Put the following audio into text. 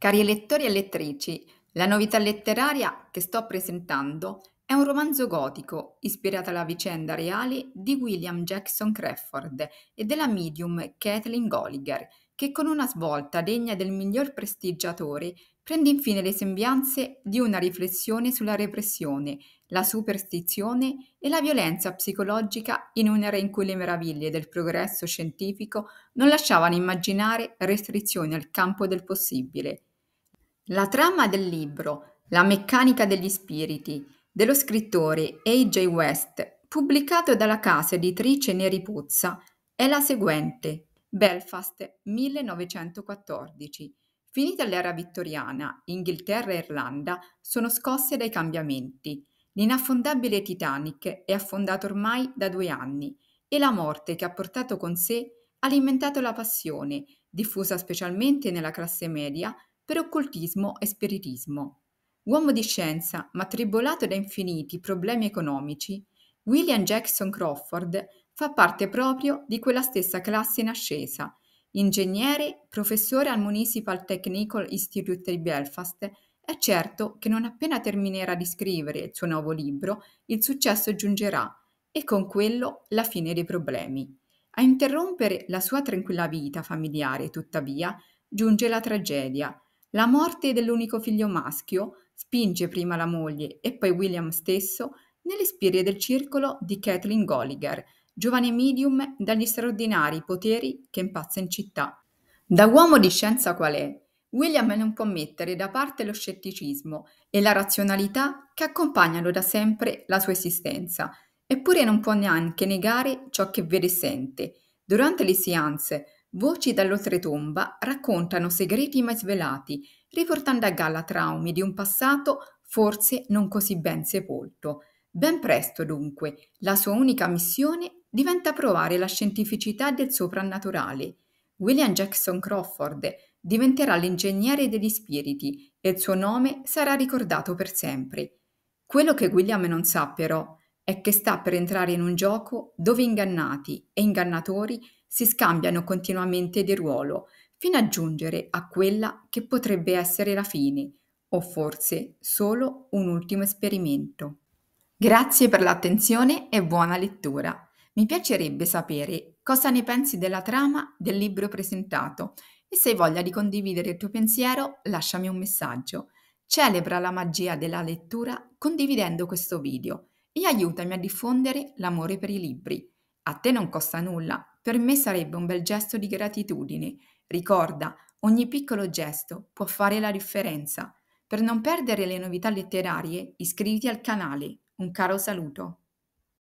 Cari lettori e lettrici, la novità letteraria che sto presentando è un romanzo gotico ispirato alla vicenda reale di William Jackson Crawford e della medium Kathleen Golliger, che con una svolta degna del miglior prestigiatore prende infine le sembianze di una riflessione sulla repressione, la superstizione e la violenza psicologica in un'era in cui le meraviglie del progresso scientifico non lasciavano immaginare restrizioni al campo del possibile la trama del libro La meccanica degli spiriti dello scrittore A.J. West, pubblicato dalla casa editrice Neri Puzza, è la seguente. Belfast 1914. Finita l'era vittoriana, Inghilterra e Irlanda sono scosse dai cambiamenti. L'inaffondabile Titanic è affondato ormai da due anni e la morte che ha portato con sé ha alimentato la passione, diffusa specialmente nella classe media, per occultismo e spiritismo. Uomo di scienza, ma tribolato da infiniti problemi economici, William Jackson Crawford fa parte proprio di quella stessa classe in ascesa, ingegnere, professore al Municipal Technical Institute di Belfast, è certo che non appena terminerà di scrivere il suo nuovo libro, il successo giungerà e con quello la fine dei problemi. A interrompere la sua tranquilla vita familiare, tuttavia, giunge la tragedia, la morte dell'unico figlio maschio spinge prima la moglie e poi William stesso nelle spire del circolo di Kathleen Golliger, giovane medium dagli straordinari poteri che impazza in città. Da uomo di scienza qual è, William non può mettere da parte lo scetticismo e la razionalità che accompagnano da sempre la sua esistenza, eppure non può neanche negare ciò che vede e sente. Durante le seance Voci dall'oltretomba raccontano segreti mai svelati, riportando a galla traumi di un passato forse non così ben sepolto. Ben presto, dunque, la sua unica missione diventa provare la scientificità del soprannaturale. William Jackson Crawford diventerà l'ingegnere degli spiriti e il suo nome sarà ricordato per sempre. Quello che William non sa, però, è è che sta per entrare in un gioco dove ingannati e ingannatori si scambiano continuamente di ruolo, fino a giungere a quella che potrebbe essere la fine, o forse solo un ultimo esperimento. Grazie per l'attenzione e buona lettura. Mi piacerebbe sapere cosa ne pensi della trama del libro presentato e se hai voglia di condividere il tuo pensiero lasciami un messaggio. Celebra la magia della lettura condividendo questo video e aiutami a diffondere l'amore per i libri. A te non costa nulla, per me sarebbe un bel gesto di gratitudine. Ricorda, ogni piccolo gesto può fare la differenza. Per non perdere le novità letterarie, iscriviti al canale. Un caro saluto.